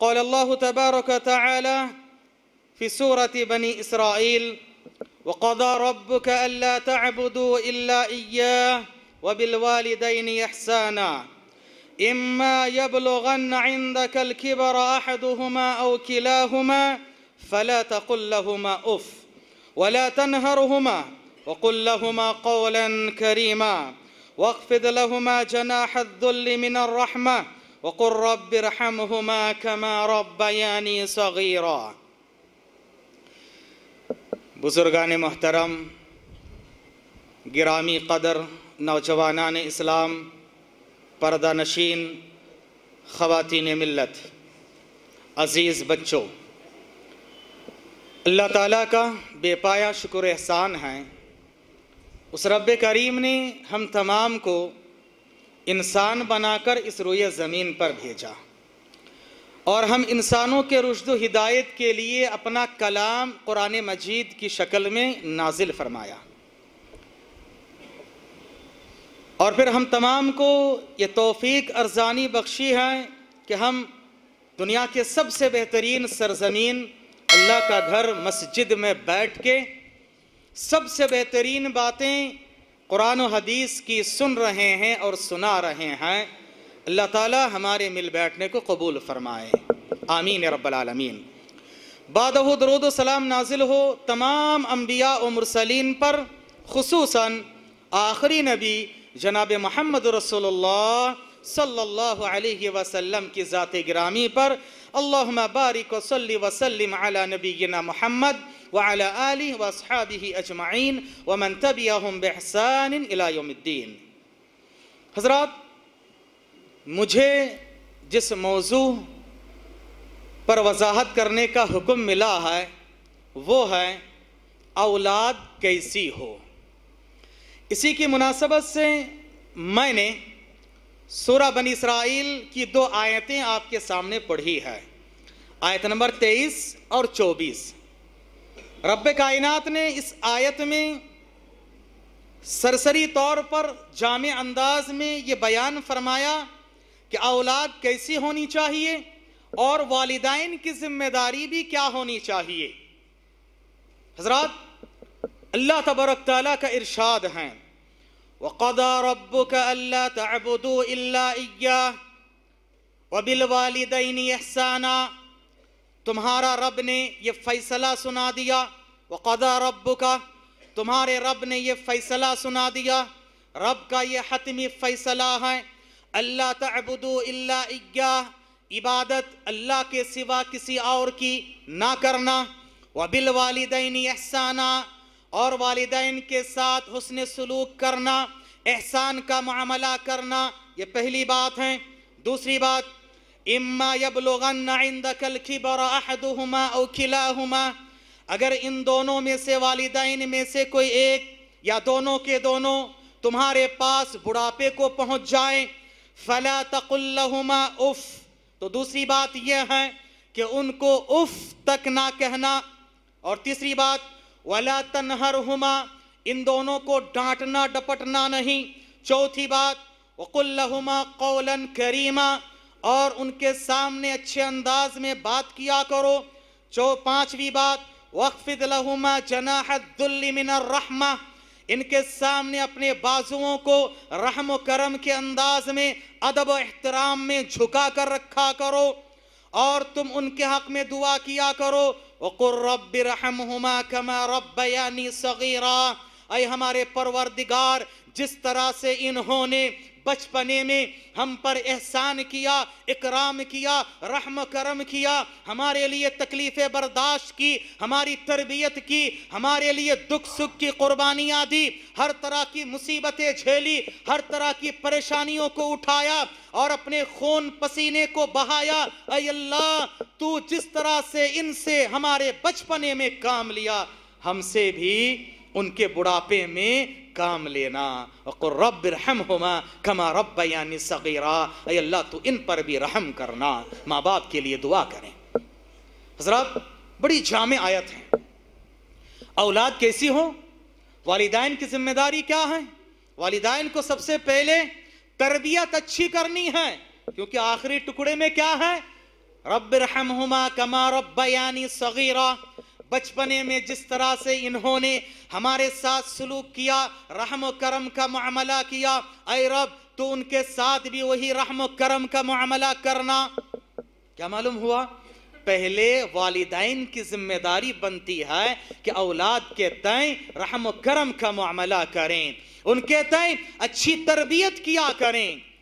قال الله تبارك وتعالى في سورة بني إسرائيل وقضى ربك ألا تعبدوا إلا إياه وبالوالدين إحسانا إما يبلغن عندك الكبر أحدهما أو كلاهما فلا تقل لهما أف ولا تنهرهما وقل لهما قولا كريما واخفض لهما جناح الذل من الرحمه وقل رب ارحمهما كما ربياني صغيرا بزرگان محترم گرامی قدر نوجوانان اسلام پردہ نشین خواتین ملت عزیز بچوں اللہ تعالیٰ کا بے پایا شکر احسان ہے اس رب کریم نے ہم تمام کو انسان بنا کر اس روئے زمین پر بھیجا اور ہم انسانوں کے رشد و ہدایت کے لیے اپنا کلام قرآن مجید کی شکل میں نازل فرمایا اور پھر ہم تمام کو یہ توفیق ارزانی بخشی ہیں کہ ہم دنیا کے سب سے بہترین سرزمین اللہ کا گھر مسجد میں بیٹھ کے سب سے بہترین باتیں قرآن و حدیث کی سن رہے ہیں اور سنا رہے ہیں اللہ تعالی ہمارے مل بیٹھنے کو قبول فرمائے آمین رب العالمین بادہ درود و سلام نازل ہو تمام انبیاء و مرسلین پر خصوصاً آخری نبی جناب محمد رسول اللہ صلی اللہ علیہ وسلم کی ذات گرامی پر اللہم بارک و صلی و سلم نبینا نبی محمد وعلى آله ومن اجمعین بإحسان إلى يوم الدین حضرات مجھے جس موضوع پر وضاحت کرنے کا حکم ملا ہے وہ ہے اولاد کیسی ہو اسی کی مناسبت سے میں نے سورہ بن اسرائیل کی دو آیتیں آپ کے سامنے پڑھی ہے آیت نمبر تیئیس اور چوبیس رب کائنات نے اس آیت میں سرسری طور پر جامع انداز میں یہ بیان فرمایا کہ اولاد کیسی ہونی چاہیے اور والدین کی ذمہ داری بھی کیا ہونی چاہیے حضرات اللہ تبرک تعالیٰ کا ارشاد ہیں وَقَضَى رَبُّكَ أَلَّا تَعْبُدُوا إِلَّا و وَبِالْوَالِدَيْنِ إِحْسَانًا تمہارا رب نے یہ فیصلہ سنا دیا وَقَدَى رَبُّكَ رب کا تمہارے رب نے یہ فیصلہ سنا دیا رب کا یہ حتمی فیصلہ ہے اللہ تعبدو اللہ عبادت اللہ کے سوا کسی اور کی نہ کرنا وَبِالْوَالِدَيْنِ والدین احسانہ اور والدین کے ساتھ حسن سلوک کرنا احسان کا معاملہ کرنا یہ پہلی بات ہے دوسری بات اِمَّا يَبْلُغَنَّ عِنْدَكَ الْكِبَرَ اَحْدُهُمَا اَوْ كِلَاهُمَا اگر ان دونوں میں سے والدین میں سے کوئی ایک یا دونوں کے دونوں تمہارے پاس بڑاپے کو پہنچ جائیں فَلَا تَقُلْ لَهُمَا اُف تو دوسری بات یہ ہے کہ ان کو اُف تک نہ کہنا اور تیسری بات وَلَا تَنْهَرْهُمَا ان دونوں کو ڈانٹنا ڈپٹنا نہیں چوتھی بات وَقُلْ لَهُمَا قَوْلًا كَرِيمًا اور ان کے سامنے اچھے انداز میں بات کیا کرو جو پانچویں بات وَقْفِدْ لَهُمَا جَنَاحَ الدُّلِّ مِنَ الرَّحْمَةِ ان کے سامنے اپنے بازووں کو رحم و کرم کے انداز میں عدب و احترام میں جھکا کر رکھا کرو اور تم ان کے حق میں دعا کیا کرو وَقُرْ رَبِّ رَحَمْهُمَا كَمَا رَبَّ يَعْنِي صَغِيرًا اے ہمارے پروردگار جس طرح سے انہوں نے بچپنے میں ہم پر احسان کیا اکرام کیا رحم کرم کیا ہمارے لیے تکلیفیں برداشت کی ہماری تربیت کی ہمارے لیے قربانیاں دی ہر طرح کی مصیبتیں جھیلی ہر طرح کی پریشانیوں کو اٹھایا اور اپنے خون پسینے کو بہایا اے اللہ تو جس طرح سے ان سے ہمارے بچپنے میں کام لیا ہم سے بھی ان کے بڑھاپے میں کام لینا وقل رب رحمہما کما رب یعنی صغیرہ اے اللہ تو ان پر بھی رحم کرنا ماں باپ کے لئے دعا کریں حضرات بڑی جامع آیت ہیں اولاد کیسی ہو والدائن کی ذمہ داری کیا ہے والدائن کو سب سے پہلے تربیت اچھی کرنی ہے کیونکہ آخری ٹکڑے میں کیا ہے رب رحمہما کما رب یعنی صغیرہ بچپنے میں جس طرح سے انہوں نے ہمارے ساتھ سلوک کیا رحم و کرم کا معاملہ کیا اے رب تو ان کے ساتھ بھی وہی رحم و کرم کا معاملہ کرنا کیا معلوم ہوا پہلے والدین کی ذمہ داری بنتی ہے کہ اولاد کے تئیں رحم و کرم کا معاملہ کریں ان کے تئیں اچھی تربیت کیا کریں